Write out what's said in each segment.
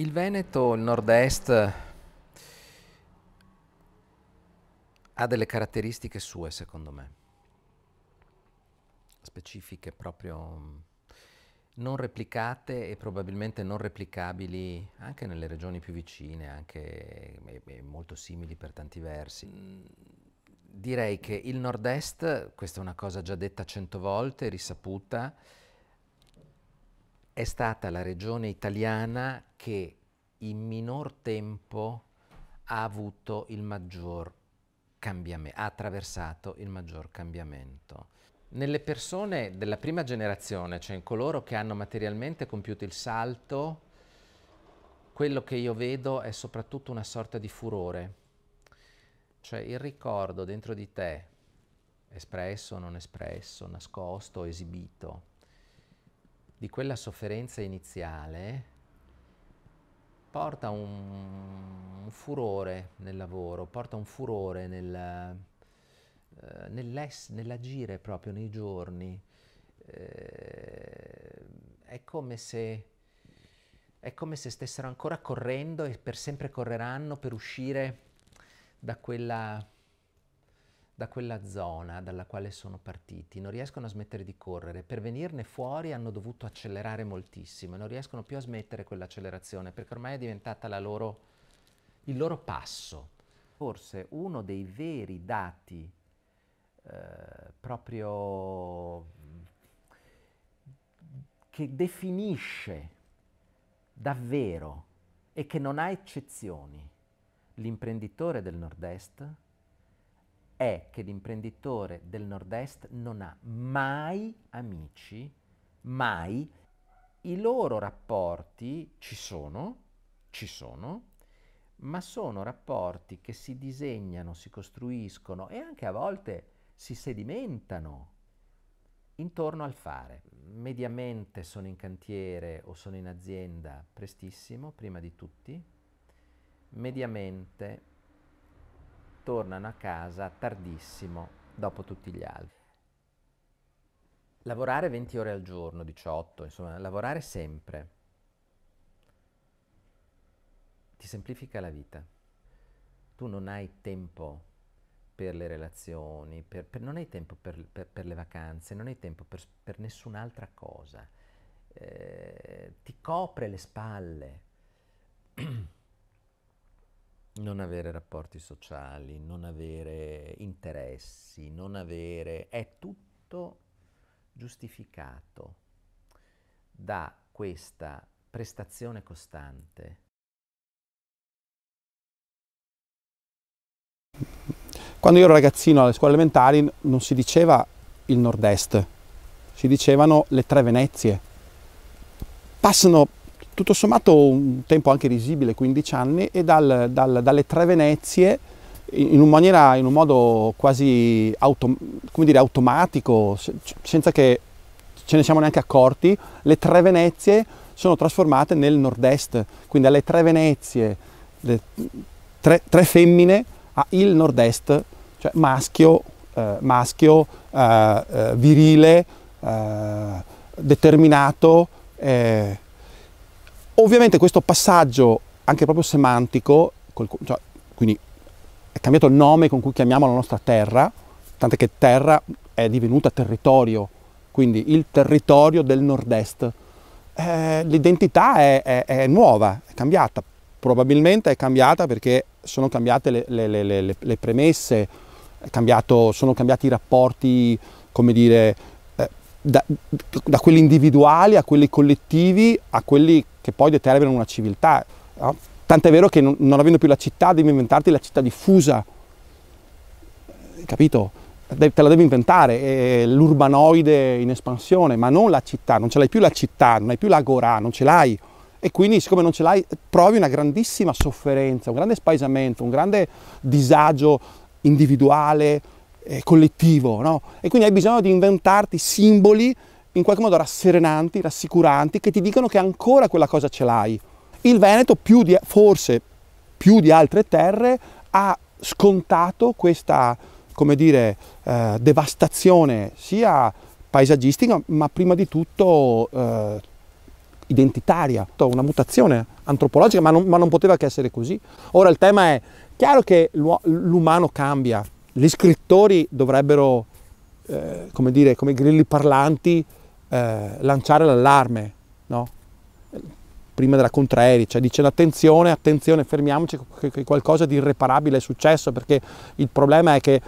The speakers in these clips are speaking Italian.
Il Veneto, il nord-est, ha delle caratteristiche sue, secondo me, specifiche proprio mm, non replicate e probabilmente non replicabili anche nelle regioni più vicine, anche molto simili per tanti versi. Direi che il nord-est, questa è una cosa già detta cento volte, risaputa, è stata la regione italiana che in minor tempo ha avuto il maggior cambiamento, ha attraversato il maggior cambiamento. Nelle persone della prima generazione, cioè in coloro che hanno materialmente compiuto il salto, quello che io vedo è soprattutto una sorta di furore, cioè il ricordo dentro di te, espresso o non espresso, nascosto o esibito, di quella sofferenza iniziale porta un, un furore nel lavoro, porta un furore nel, eh, nell'agire proprio nei giorni. Eh, è come se è come se stessero ancora correndo e per sempre correranno per uscire da quella da quella zona dalla quale sono partiti, non riescono a smettere di correre, per venirne fuori hanno dovuto accelerare moltissimo e non riescono più a smettere quell'accelerazione perché ormai è diventata loro, il loro passo. Forse uno dei veri dati eh, proprio mm, che definisce davvero e che non ha eccezioni l'imprenditore del nord-est è che l'imprenditore del nord-est non ha mai amici, mai. I loro rapporti ci sono, ci sono, ma sono rapporti che si disegnano, si costruiscono e anche a volte si sedimentano intorno al fare. Mediamente sono in cantiere o sono in azienda prestissimo, prima di tutti. Mediamente tornano a casa tardissimo dopo tutti gli altri. Lavorare 20 ore al giorno, 18, insomma, lavorare sempre ti semplifica la vita. Tu non hai tempo per le relazioni, per, per, non hai tempo per, per, le vacanze, non hai tempo per, nessun'altra cosa. Eh, ti copre le spalle. non avere rapporti sociali, non avere interessi, non avere... è tutto giustificato da questa prestazione costante. Quando io ero ragazzino alle scuole elementari non si diceva il nord-est, si dicevano le tre Venezie. Passano tutto sommato un tempo anche risibile, 15 anni, e dal, dal, dalle tre Venezie in, un, maniera, in un modo quasi auto, dire, automatico, senza che ce ne siamo neanche accorti, le tre Venezie sono trasformate nel nord-est, quindi dalle tre Venezie, tre, tre, femmine, a il nord-est, cioè maschio, eh, maschio eh, eh virile, eh, determinato. Eh, Ovviamente questo passaggio, anche proprio semantico, col, cioè, quindi è cambiato il nome con cui chiamiamo la nostra terra, tant'è che terra è divenuta territorio, quindi il territorio del nord-est. Eh, l'identità è, è, è, nuova, è cambiata, probabilmente è cambiata perché sono cambiate le, le, le, le premesse, cambiato, sono cambiati i rapporti, come dire, da, da quelli individuali a quelli collettivi a quelli che poi determinano una civiltà. No? Tant'è vero che non, non, avendo più la città devi inventarti la città diffusa, capito? De, te la devi inventare, è l'urbanoide in espansione, ma non la città, non ce l'hai più la città, non hai più l'agora, non ce l'hai. E quindi siccome non ce l'hai provi una grandissima sofferenza, un grande spaesamento, un grande disagio individuale, eh, collettivo, no? E quindi hai bisogno di inventarti simboli in qualche modo rasserenanti, rassicuranti, che ti dicono che ancora quella cosa ce l'hai. Il Veneto, più di, forse più di altre terre, ha scontato questa, come dire, eh, devastazione sia paesaggistica, ma prima di tutto eh, identitaria, una mutazione antropologica, ma non, ma non poteva che essere così. Ora il tema è chiaro che l'umano cambia, gli scrittori dovrebbero, eh, come dire, come grilli parlanti, eh, lanciare l'allarme, no? prima della Contreri, cioè dicendo attenzione, attenzione, fermiamoci, che qualcosa di irreparabile è successo, perché il problema è che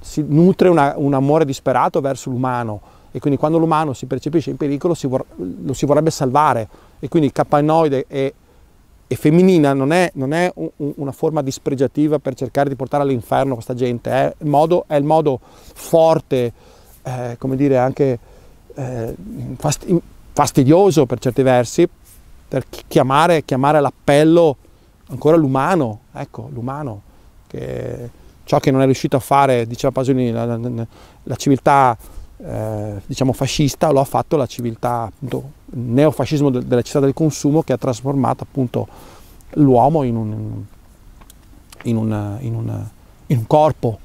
si nutre una, un amore disperato verso l'umano e quindi quando l'umano si percepisce in pericolo si vor, lo si vorrebbe salvare e quindi il capannoide e e femminina, non è, non è un, una forma dispregiativa per cercare di portare all'inferno questa gente, è eh. il modo, è il modo forte, eh, come dire, anche eh, fastidioso per certi versi, per chiamare, chiamare all'appello ancora l'umano, ecco, l'umano, che ciò che non è riuscito a fare, diceva Pasolini, la, la, la civiltà eh, diciamo fascista lo ha fatto la civiltà appunto neofascismo della città del consumo che ha trasformato appunto l'uomo in un, in, una, in, una, in un corpo